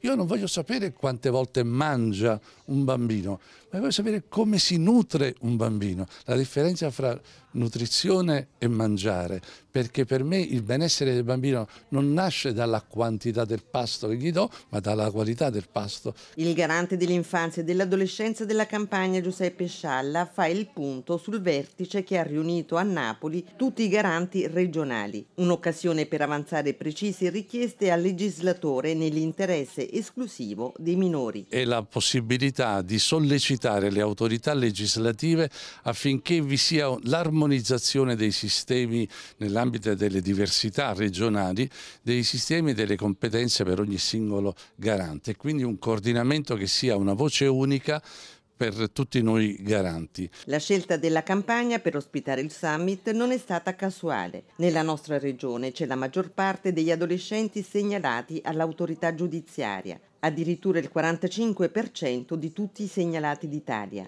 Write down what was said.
Io non voglio sapere quante volte mangia un bambino, ma voglio sapere come si nutre un bambino, la differenza fra nutrizione e mangiare, perché per me il benessere del bambino non nasce dalla quantità del pasto che gli do, ma dalla qualità del pasto. Il garante dell'infanzia e dell'adolescenza della campagna Giuseppe Scialla fa il punto sul vertice che ha riunito a Napoli tutti i garanti regionali, un'occasione per avanzare precise richieste al legislatore negli nell'interesse esclusivo dei minori. E la possibilità di sollecitare le autorità legislative affinché vi sia l'armonizzazione dei sistemi nell'ambito delle diversità regionali, dei sistemi e delle competenze per ogni singolo garante, quindi un coordinamento che sia una voce unica per tutti noi garanti. La scelta della campagna per ospitare il summit non è stata casuale. Nella nostra regione c'è la maggior parte degli adolescenti segnalati all'autorità giudiziaria, addirittura il 45% di tutti i segnalati d'Italia.